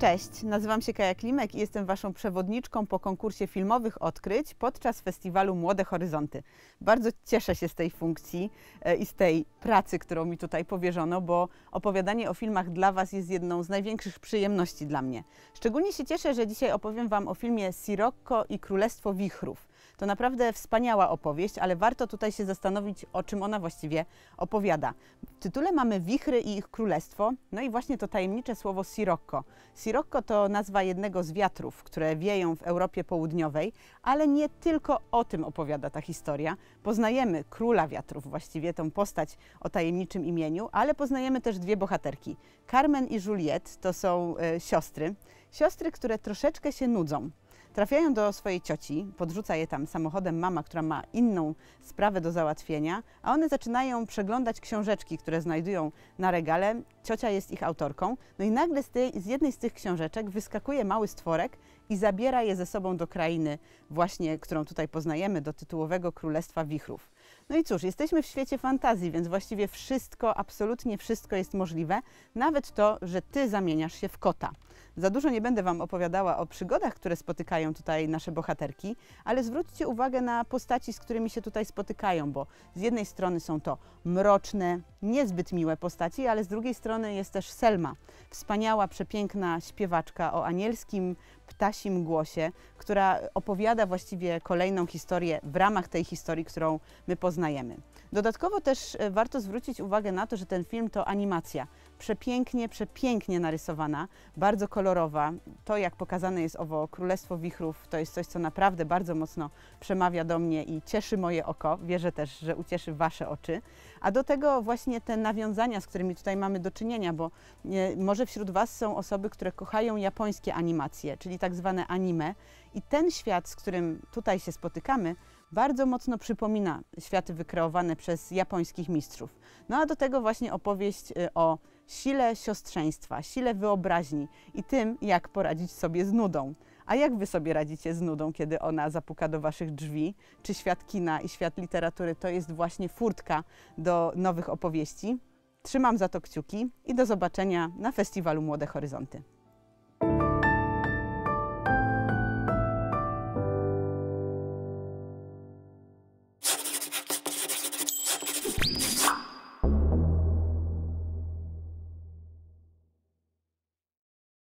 Cześć, nazywam się Kaja Klimek i jestem Waszą przewodniczką po konkursie filmowych odkryć podczas festiwalu Młode Horyzonty. Bardzo cieszę się z tej funkcji e, i z tej pracy, którą mi tutaj powierzono, bo opowiadanie o filmach dla Was jest jedną z największych przyjemności dla mnie. Szczególnie się cieszę, że dzisiaj opowiem Wam o filmie Sirocco i Królestwo Wichrów. To naprawdę wspaniała opowieść, ale warto tutaj się zastanowić, o czym ona właściwie opowiada. W tytule mamy Wichry i ich królestwo, no i właśnie to tajemnicze słowo Sirocco. Sirocco to nazwa jednego z wiatrów, które wieją w Europie Południowej, ale nie tylko o tym opowiada ta historia. Poznajemy króla wiatrów, właściwie tą postać o tajemniczym imieniu, ale poznajemy też dwie bohaterki. Carmen i Juliet to są y, siostry. Siostry, które troszeczkę się nudzą. Trafiają do swojej cioci, podrzuca je tam samochodem mama, która ma inną sprawę do załatwienia, a one zaczynają przeglądać książeczki, które znajdują na regale. Ciocia jest ich autorką. No i nagle z, tej, z jednej z tych książeczek wyskakuje mały stworek i zabiera je ze sobą do krainy właśnie, którą tutaj poznajemy, do tytułowego Królestwa Wichrów. No i cóż, jesteśmy w świecie fantazji, więc właściwie wszystko, absolutnie wszystko jest możliwe, nawet to, że ty zamieniasz się w kota. Za dużo nie będę Wam opowiadała o przygodach, które spotykają tutaj nasze bohaterki, ale zwróćcie uwagę na postaci, z którymi się tutaj spotykają, bo z jednej strony są to mroczne, niezbyt miłe postaci, ale z drugiej strony jest też Selma, wspaniała, przepiękna śpiewaczka o anielskim ptasim głosie, która opowiada właściwie kolejną historię w ramach tej historii, którą my poznajemy. Dodatkowo też e, warto zwrócić uwagę na to, że ten film to animacja przepięknie, przepięknie narysowana, bardzo kolorowa. To, jak pokazane jest owo Królestwo Wichrów, to jest coś, co naprawdę bardzo mocno przemawia do mnie i cieszy moje oko. Wierzę też, że ucieszy Wasze oczy. A do tego właśnie te nawiązania, z którymi tutaj mamy do czynienia, bo e, może wśród Was są osoby, które kochają japońskie animacje, czyli tak zwane anime. I ten świat, z którym tutaj się spotykamy, bardzo mocno przypomina światy wykreowane przez japońskich mistrzów. No a do tego właśnie opowieść y, o sile siostrzeństwa, sile wyobraźni i tym, jak poradzić sobie z nudą. A jak wy sobie radzicie z nudą, kiedy ona zapuka do waszych drzwi? Czy świat kina i świat literatury to jest właśnie furtka do nowych opowieści? Trzymam za to kciuki i do zobaczenia na Festiwalu Młode Horyzonty.